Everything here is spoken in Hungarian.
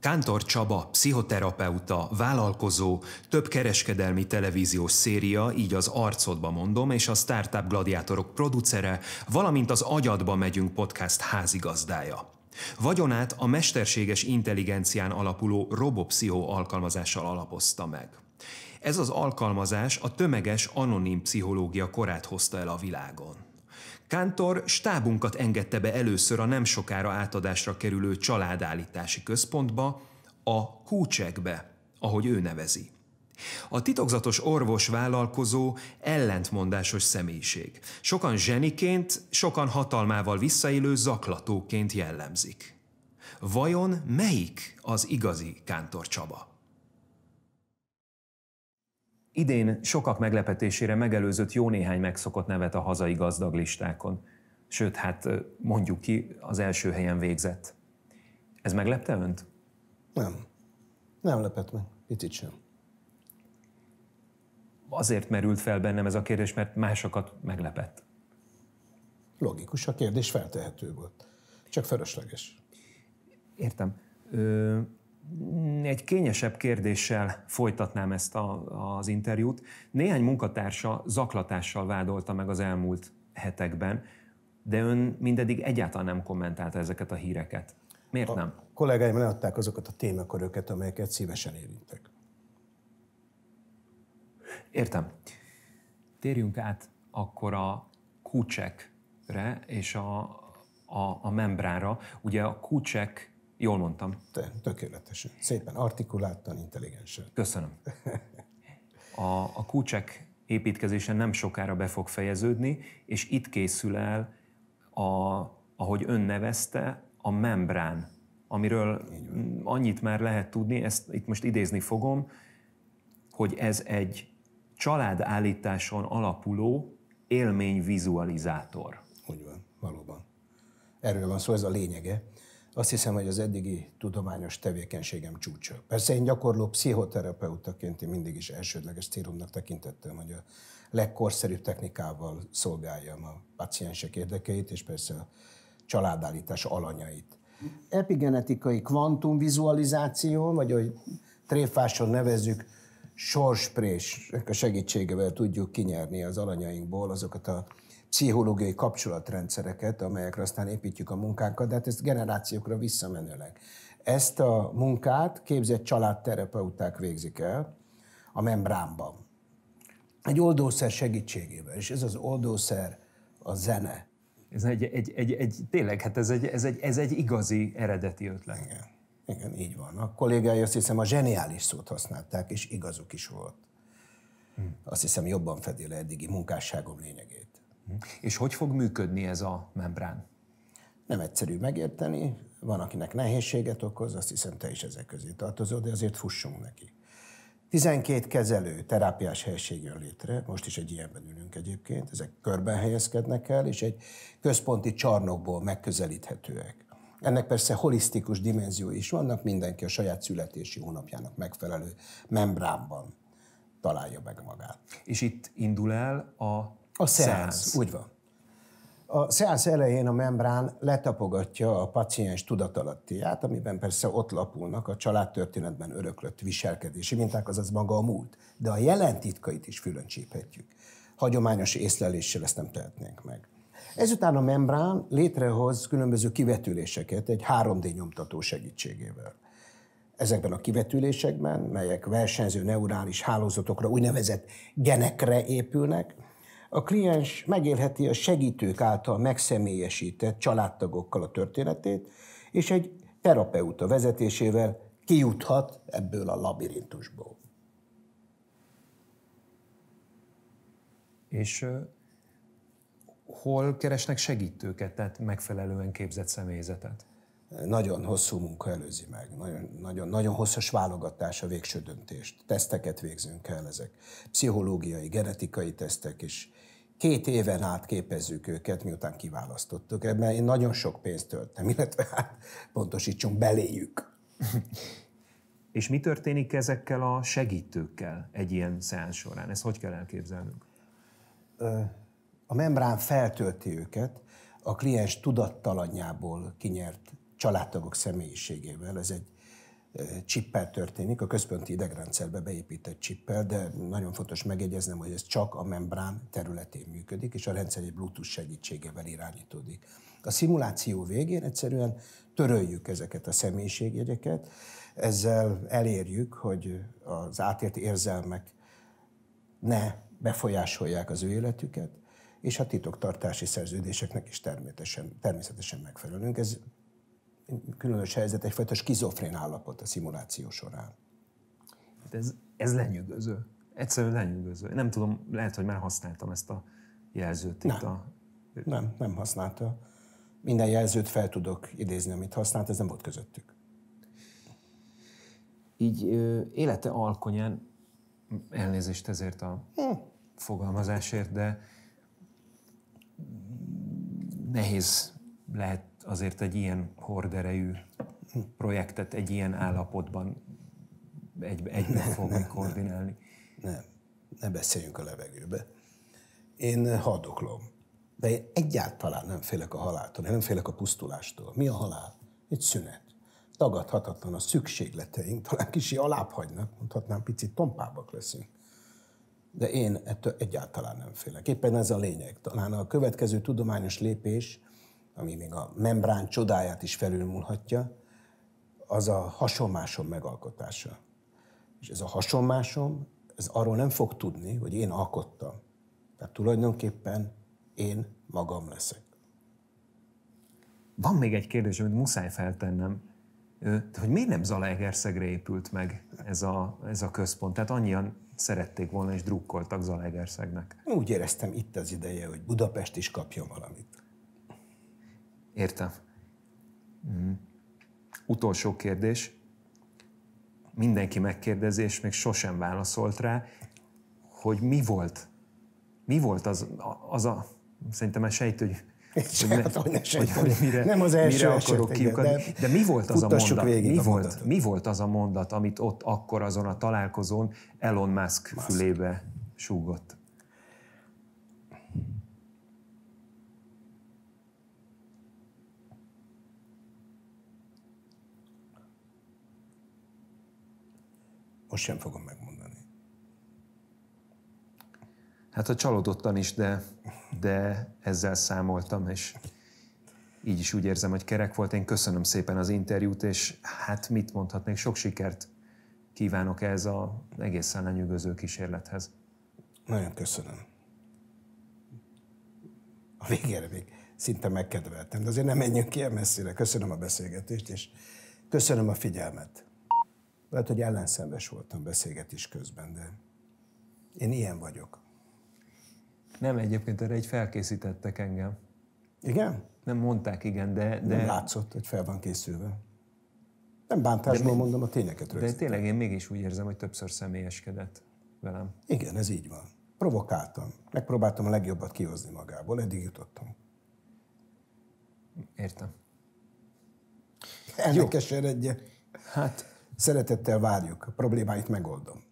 Kántor Csaba, pszichoterapeuta, vállalkozó, több kereskedelmi televíziós széria, így az Arcodba mondom, és a Startup Gladiátorok producere, valamint az Agyadba megyünk podcast házigazdája. Vagyonát a mesterséges intelligencián alapuló robopszichó alkalmazással alapozta meg. Ez az alkalmazás a tömeges anonim pszichológia korát hozta el a világon. Kántor stábunkat engedte be először a nem sokára átadásra kerülő családállítási központba, a kúcsekbe, ahogy ő nevezi. A titokzatos orvos vállalkozó ellentmondásos személyiség. Sokan zseniként, sokan hatalmával visszaélő zaklatóként jellemzik. Vajon melyik az igazi Kántor Csaba? Idén sokak meglepetésére megelőzött jó néhány megszokott nevet a hazai gazdag listákon. Sőt, hát mondjuk ki, az első helyen végzett. Ez meglepte önt? Nem. Nem lepett meg. Picit sem. Azért merült fel bennem ez a kérdés, mert másokat meglepett. Logikus, a kérdés feltehető volt. Csak fölösleges. Értem. Ö, egy kényesebb kérdéssel folytatnám ezt a, az interjút. Néhány munkatársa zaklatással vádolta meg az elmúlt hetekben, de ön mindedig egyáltalán nem kommentálta ezeket a híreket. Miért a nem? kollégáim leadták azokat a témaköröket, amelyeket szívesen érintek. Értem. Térjünk át akkor a kucsekre és a, a, a membránra. Ugye a kucsek Jól mondtam. Te, tökéletesen. Szépen artikuláltan, intelligensen. Köszönöm. A, a kúcsek építkezése nem sokára be fog fejeződni, és itt készül el, a, ahogy ön nevezte, a membrán, amiről annyit már lehet tudni, ezt itt most idézni fogom, hogy ez egy családállításon alapuló élményvizualizátor. Úgy van, valóban. Erről van szó, ez a lényege azt hiszem, hogy az eddigi tudományos tevékenységem csúcsa. Persze én gyakorló pszichoterapeutaként én mindig is elsődleges célomnak tekintettem, hogy a legkorszerűbb technikával szolgáljam a paciensek érdekeit, és persze a családállítás alanyait. Epigenetikai kvantumvizualizáció, vagy hogy tréfáson nevezzük, sorsprés a segítségevel tudjuk kinyerni az alanyainkból azokat a pszichológiai kapcsolatrendszereket, amelyekre aztán építjük a munkánkat, de hát ezt generációkra visszamenőleg. Ezt a munkát képzett családterapeuták végzik el a membránban. Egy oldószer segítségével, és ez az oldószer a zene. Ez egy, egy, egy, egy tényleg, hát ez egy, ez, egy, ez egy igazi eredeti ötlet. Igen. Igen, így van. A kollégái azt hiszem a zseniális szót használták, és igazuk is volt. Hm. Azt hiszem jobban fedi le eddigi munkásságom lényegét. És hogy fog működni ez a membrán? Nem egyszerű megérteni, van, akinek nehézséget okoz, azt hiszem te is ezek közé tartozol, de azért fussunk neki. 12 kezelő terápiás helység jön létre, most is egy ilyenben ülünk egyébként, ezek körben helyezkednek el, és egy központi csarnokból megközelíthetőek. Ennek persze holisztikus dimenziói is vannak, mindenki a saját születési hónapjának megfelelő membránban találja meg magát. És itt indul el a a szeánsz, úgy van. A szeánsz elején a membrán letapogatja a paciens tudatalattiát, amiben persze ott lapulnak a családtörténetben öröklött viselkedési minták, azaz maga a múlt. De a jelen titkait is fülön csíphetjük. Hagyományos észleléssel ezt nem tehetnénk meg. Ezután a membrán létrehoz különböző kivetüléseket egy 3D nyomtató segítségével. Ezekben a kivetülésekben, melyek versenyző neurális hálózatokra, úgynevezett genekre épülnek, a kliens megélheti a segítők által megszemélyesített családtagokkal a történetét, és egy terapeuta vezetésével kijuthat ebből a labirintusból. És hol keresnek segítőket, tehát megfelelően képzett személyzetet? nagyon hosszú munka előzi meg, nagyon, nagyon, nagyon hosszas válogatás a végső döntést. Teszteket végzünk el, ezek pszichológiai, genetikai tesztek is. Két éven át képezzük őket, miután kiválasztottuk. Ebben én nagyon sok pénzt töltem, illetve hát pontosítsunk, beléjük. És mi történik ezekkel a segítőkkel egy ilyen szeáns során? Ezt hogy kell elképzelnünk? A membrán feltölti őket, a kliens tudattalanyából kinyert családtagok személyiségével. Ez egy csippel történik, a központi idegrendszerbe beépített csippel, de nagyon fontos megjegyeznem, hogy ez csak a membrán területén működik, és a rendszer egy Bluetooth segítségével irányítódik. A szimuláció végén egyszerűen töröljük ezeket a személyiségjegyeket, ezzel elérjük, hogy az átért érzelmek ne befolyásolják az ő életüket, és a titoktartási szerződéseknek is természetesen, természetesen megfelelünk. Ez különös helyzet, egyfajta skizofrén állapot a szimuláció során. Hát ez, ez lenyűgöző. Egyszerűen lenyűgöző. Nem tudom, lehet, hogy már használtam ezt a jelzőt nem. itt a... Nem, nem használta. Minden jelzőt fel tudok idézni, amit használt, ez nem volt közöttük. Így ö, élete alkonyán, elnézést ezért a hm. fogalmazásért, de nehéz lehet azért egy ilyen horderejű projektet egy ilyen állapotban egy, egybe ne, fogni, ne, koordinálni. Nem, nem, ne beszéljünk a levegőbe. Én eh, hadoklom De én egyáltalán nem félek a haláltól, én nem félek a pusztulástól. Mi a halál? Egy szünet. Tagadhatatlan a szükségleteink, talán kicsi alább hagynak, mondhatnám, picit tompábbak leszünk. De én ettől egyáltalán nem félek. Éppen ez a lényeg. Talán a következő tudományos lépés ami még a membrán csodáját is felülmúlhatja, az a hasonmásom megalkotása. És ez a hasonmásom, ez arról nem fog tudni, hogy én alkottam. Tehát tulajdonképpen én magam leszek. Van még egy kérdés, amit muszáj feltennem. Hogy miért nem Zalaegerszegre épült meg ez a, ez a központ? Tehát annyian szerették volna és drukkoltak Zalaegerszegnek. Úgy éreztem itt az ideje, hogy Budapest is kapjon valamit. Értem. Mm. Utolsó kérdés. Mindenki megkérdezi, és még sosem válaszolt rá, hogy mi volt? Mi volt az, az a... Szerintem már sejt, hogy hogy, ne, hogy, ne hogy, mire, nem az első mire akarok De, de mi volt az a mondat? Végig mi, a volt, mi volt az a mondat, amit ott akkor azon a találkozón Elon Musk, Musk. fülébe súgott? most sem fogom megmondani. Hát a csalódottan is, de, de ezzel számoltam, és így is úgy érzem, hogy kerek volt. Én köszönöm szépen az interjút, és hát mit mondhatnék, sok sikert kívánok ez az egészen lenyűgöző kísérlethez. Nagyon köszönöm. A végére még szinte megkedveltem, de azért nem menjünk ki messzire. Köszönöm a beszélgetést, és köszönöm a figyelmet. Lehet, hogy ellenszenves voltam beszélgetés közben, de én ilyen vagyok. Nem, egyébként erre egy felkészítettek engem. Igen? Nem mondták, igen, de... de... Nem látszott, hogy fel van készülve. Nem bántásból de mondom, a tényeket rögzítem. De tényleg én mégis úgy érzem, hogy többször személyeskedett velem. Igen, ez így van. Provokáltam. Megpróbáltam a legjobbat kihozni magából. Eddig jutottam. Értem. Ennek Jó. Hát, Szeretettel várjuk, a problémáit megoldom.